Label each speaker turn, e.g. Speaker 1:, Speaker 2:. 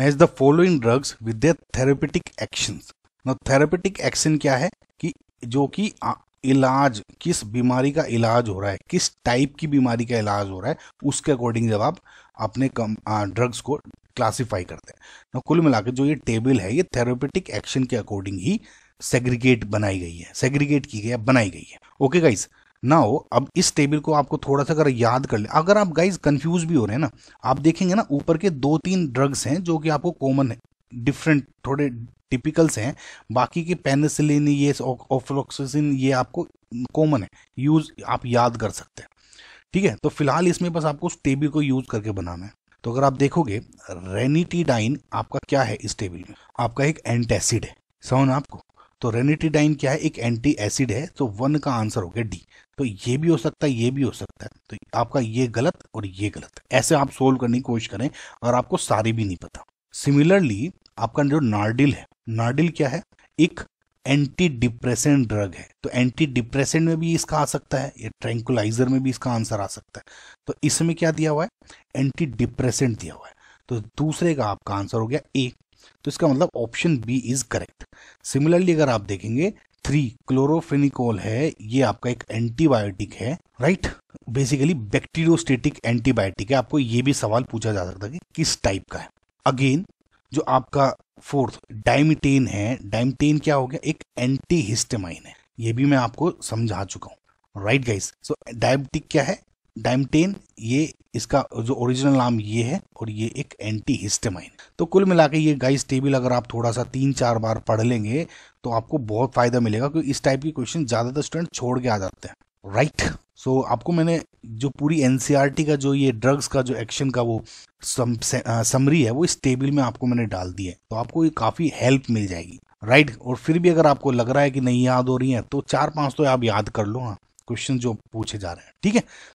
Speaker 1: Match the following drugs with their therapeutic action ना therapeutic action क्या है कि जो कि इलाज किस बीमारी का इलाज हो रहा है किस टाइप की बीमारी का इलाज हो रहा है उसके अकॉर्डिंग जब आप अपने कम ड्रग्स को क्लासिफाई करते हैं ना कुल मिला जो ये टेबल है ये थेरेपेटिक एक्शन के अकॉर्डिंग ही सेग्रीगेट बनाई गई है सेग्रीगेट की गई है बनाई गई है ओके गाइस ना हो अब इस टेबल को आपको थोड़ा सा अगर याद कर ले अगर आप गाइज कंफ्यूज भी हो रहे हैं ना आप देखेंगे ना ऊपर के दो तीन ड्रग्स हैं जो कि आपको कॉमन है डिफरेंट थोड़े टिपिकल्स हैं बाकी के पेनिसिलिन ये ऑफ्लोक्सिन ये आपको कॉमन है यूज आप याद कर सकते हैं ठीक है तो फिलहाल इसमें बस आपको उस टेबल को यूज करके बनाना है तो अगर आप देखोगे रेनिटीडाइन आपका क्या है इस टेबल में आपका एक एंटेसिड है समझ आपको तो रेनिटिडाइन क्या है एक एंटी एसिड है तो वन का आंसर हो गया डी तो ये भी हो सकता है ये भी हो सकता है तो आपका ये गलत और ये गलत है ऐसे आप सोल्व करने की कोशिश करें और आपको सारी भी नहीं पता सिमिलरली आपका जो नार्डिल है नार्डिल क्या है एक एंटी डिप्रेसेंट ड्रग है तो एंटी डिप्रेसेंट में भी इसका आ सकता है या ट्रैंकुलाइजर में भी इसका आंसर आ सकता है तो इसमें क्या दिया हुआ है एंटी डिप्रेसेंट दिया हुआ है तो दूसरे का आपका आंसर हो गया ए तो इसका मतलब option B is correct similarly अगर आप देखेंगे थ्री क्लोरोफेनिकोल है ये आपका एक एंटीबायोटिक है राइट बेसिकली बैक्टीरियोस्टेटिक एंटीबायोटिक है आपको ये भी सवाल पूछा जा सकता है कि किस टाइप का है अगेन जो आपका फोर्थ डाइमिटेन है डाइमिटेन क्या हो गया एक एंटी हिस्टेमाइन है ये भी मैं आपको समझा चुका हूँ राइट गाइस सो डायबिटिक क्या है डाइमटेन ये इसका जो ओरिजिनल नाम ये है और ये एक एंटी हिस्टेमाइन तो कुल मिला के ये गाइस टेबल अगर आप थोड़ा सा तीन चार बार पढ़ लेंगे तो आपको बहुत फायदा मिलेगा क्योंकि इस टाइप के क्वेश्चन ज़्यादातर स्टूडेंट छोड़ के आ जाते हैं राइट सो so, आपको मैंने जो पूरी एन e का जो ये ड्रग्स का जो एक्शन का वो सम, समरी है वो इस टेबल में आपको मैंने डाल दी है तो आपको ये काफ़ी हेल्प मिल जाएगी राइट right? और फिर भी अगर आपको लग रहा है कि नहीं याद हो रही है तो चार पांच तो आप याद कर लो हाँ क्वेश्चन जो पूछे जा रहे हैं ठीक है